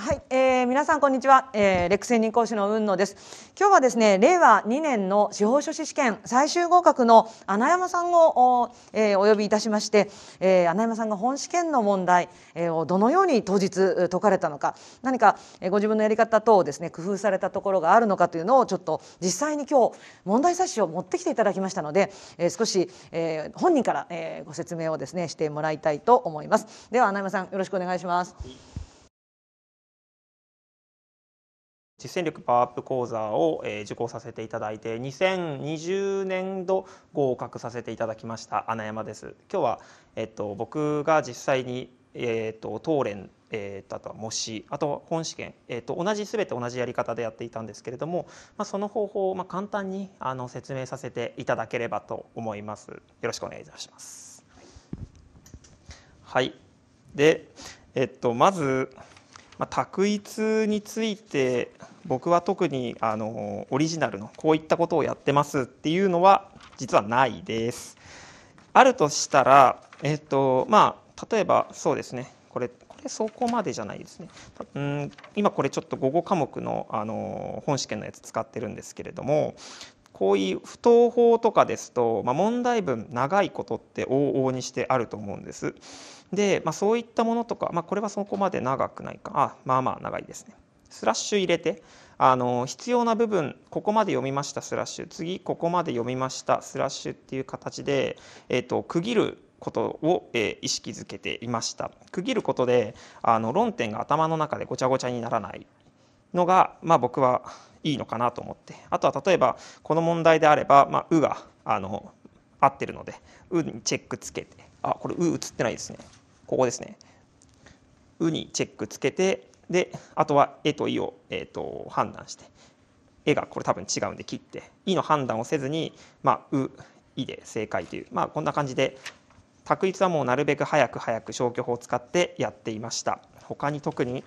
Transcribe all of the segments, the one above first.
はい、えー、皆さんこんにちは、えー、レック専任講師の雲野です今日はですね令和2年の司法書士試験最終合格の穴山さんをお,、えー、お呼びいたしまして、えー、穴山さんが本試験の問題、えをどのように当日解かれたのか何かご自分のやり方等をですね工夫されたところがあるのかというのをちょっと実際に今日問題冊子を持ってきていただきましたので、えー、少し、えー、本人から、えー、ご説明をですねしてもらいたいと思いますでは穴山さんよろしくお願いします。実践力パワーアップ講座を受講させていただいて2020年度合格させていただきました穴山です。今日は、えっと、僕が実際に、えっと、当連、えっと、あとは模試あと本試験、えっと、同じ全て同じやり方でやっていたんですけれども、まあ、その方法を、まあ、簡単にあの説明させていただければと思います。よろしくお願いいたします。はい、で、えっと、まずまあ、択一について僕は特にあのオリジナルのこういったことをやってますっていうのは実はないです。あるとしたら、えっとまあ、例えばそうですねこれこれそこまでじゃないですね。うん今これちょっと午後科目のあの本試験のやつ使ってるんですけれどもこういう不等法とかですと、まあ、問題文長いことって往々にしてあると思うんです。で、まあ、そういったものとか、まあ、これはそこまで長くないかあまあまあ長いですね。スラッシュ入れてあの必要な部分ここまで読みましたスラッシュ次ここまで読みましたスラッシュっていう形で、えーと、と区切ることを、えー、意識づけていました区切ることであの論点が頭の中でごちゃごちゃにならないのが、まあ、僕はいいのかなと思ってあとは例えばこの問題であれば「まあ、う」があの合ってるので「う」にチェックつけてあこれ「う」映ってないですねここですね「う」にチェックつけてであとは「絵と「い」を、えーと、判断して「絵がこれ多分違うんで切って「い」の判断をせずに「まあ、う」「い」で正解という、まあ、こんな感じで択一はもうなるべく早く早く消去法を使ってやっていました。他に特に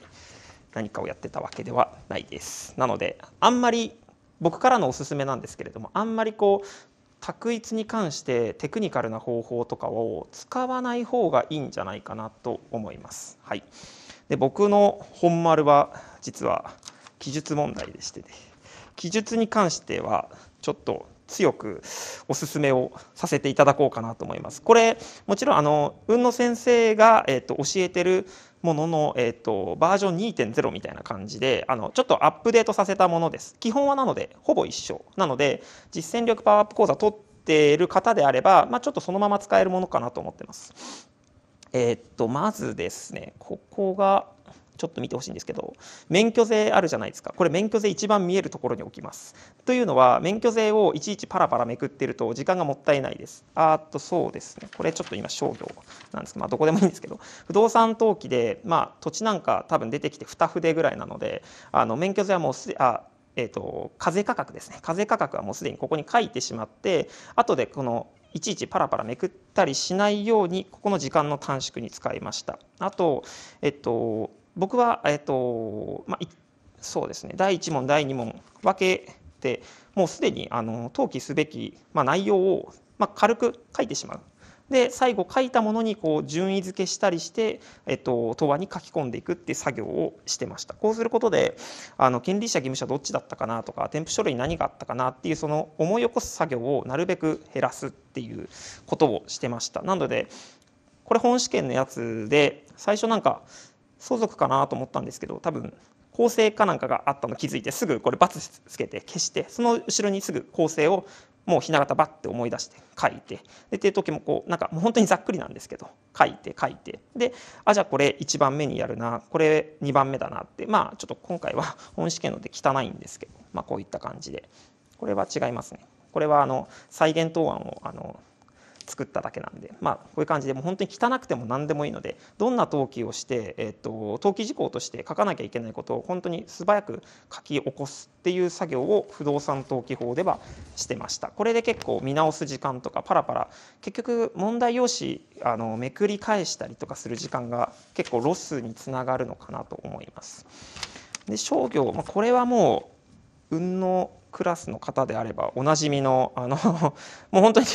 何かをやってたわけではないです。なのであんまり僕からのおすすめなんですけれどもあんまりこう択一に関してテクニカルな方法とかを使わない方がいいんじゃないかなと思います。はい、で僕の本丸は実は記述問題でして、ね、記述に関してはちょっと強くお勧めをさせていただこうかなと思います。これもちろんあの運の先生が、えー、と教えてるものの、えーと、とバージョン2.0みたいな感じであのちょっとアップデートさせたものです基本はなのでほぼ一緒なので実践力パワーアップ講座取っている方であれば、まあ、ちょっとそのまま使えるものかなと思ってますえっ、ー、とまずですねここがちょっと見てほしいんですけど免許税あるじゃないですかこれ免許税一番見えるところに置きますというのは免許税をいちいちパラパラめくってると時間がもったいないですあっとそうですねこれちょっと今商業なんですまあどこでもいいんですけど不動産登記でまあ土地なんか多分出てきて2筆ぐらいなのであの免許税はもうすであえーと、と課税価格ですね課税価格はもうすでにここに書いてしまって後でこのいちいちパラパラめくったりしないようにここの時間の短縮に使いましたあとえっと僕は、えっとまあ、そうですね第1問第2問分けてもうすでにあの登記すべき、まあ、内容を、まあ、軽く書いてしまう。で最後書いたものにこう順位付けしたりして、えっと、答案に書き込んでいくっていう作業をしてましたこうすることであの権利者義務者どっちだったかなとか添付書類何があったかなっていうその思い起こす作業をなるべく減らすっていうことをしてましたなのでこれ本試験のやつで最初なんか相続かなと思ったんですけど多分構成かなんかがあったの気づいてすぐこれ×つけて消してその後ろにすぐ構成をもうひな形バッて思い出して書いてでいう時もこうなんかもう本当にざっくりなんですけど書いて書いてであじゃあこれ1番目にやるなこれ2番目だなってまあちょっと今回は本試験ので汚いんですけどまあこういった感じでこれは違いますね。これはあの再現答案をあの作っただけなんで、まあ、こういう感じでもう本当に汚くても何でもいいのでどんな登記をして、えー、っと、登記事項として書かなきゃいけないことを本当に素早く書き起こすっていう作業を不動産登記法ではしてました。これで結構見直す時間とかパラパラ結局問題用紙あのめくり返したりとかする時間が結構ロスにつながるのかなと思います。で商業、まあ、これはもう運のクラスの方であればおなじみのあの もう本当に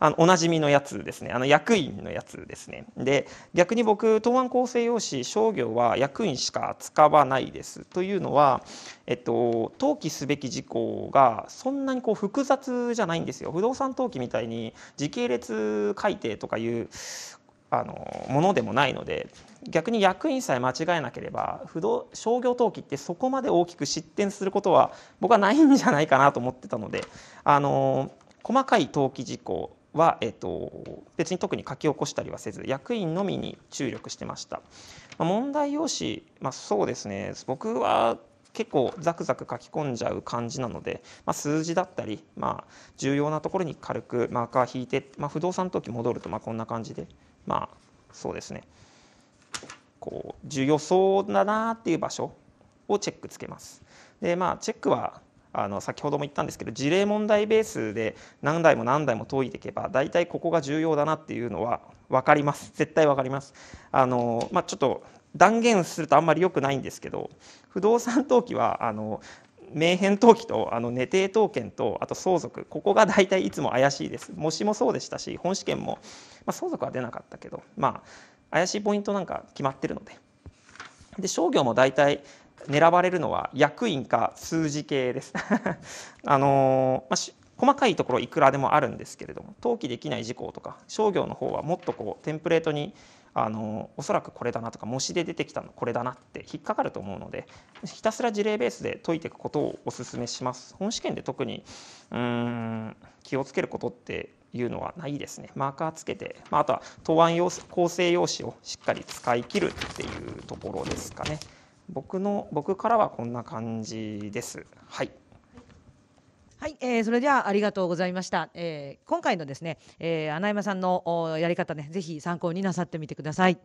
あのおなじみのやつですねあの役員のやつですねで逆に僕答案構成用紙商業は役員しか使わないですというのは、えっと、登記すべき事項がそんなにこう複雑じゃないんですよ不動産登記みたいに時系列改定とかいうあのものでもないので逆に役員さえ間違えなければ不動商業登記ってそこまで大きく失点することは僕はないんじゃないかなと思ってたのであの細かい登記事項は、えっと、別に特に書き起こしたりはせず役員のみに注力してました。問題用紙、まあ、そうですね僕は結構ザクザク書き込んじゃう感じなので、まあ、数字だったり、まあ、重要なところに軽くマーカー引いて、まあ、不動産登記戻るとまこんな感じでまあそうですねこう重要そうだなっていう場所をチェックつけます。でまあ、チェックはあの先ほども言ったんですけど事例問題ベースで何台も何台も解いていけば大体ここが重要だなっていうのは分かります絶対分かりますあの、まあ、ちょっと断言するとあんまり良くないんですけど不動産登記はあの名変登記とあの寝定当権とあと相続ここが大体いつも怪しいです模試もそうでしたし本試験も、まあ、相続は出なかったけどまあ怪しいポイントなんか決まってるのでで商業も大体狙われるのは役員か数字系です あのまあ、細かいところいくらでもあるんですけれども登記できない事項とか商業の方はもっとこうテンプレートにあのおそらくこれだなとか模試で出てきたのこれだなって引っかかると思うのでひたすら事例ベースで解いていくことをお勧めします。本試験で特にうん気をつけることっていうのはないですね。マーカーつけて、まあ、あとは答案用構成用紙をしっかり使い切るっていうところですかね。僕の僕からはこんな感じです。はい。えー、それではありがとうございました。えー、今回のですね、えー、穴山さんのやり方ね、ぜひ参考になさってみてください。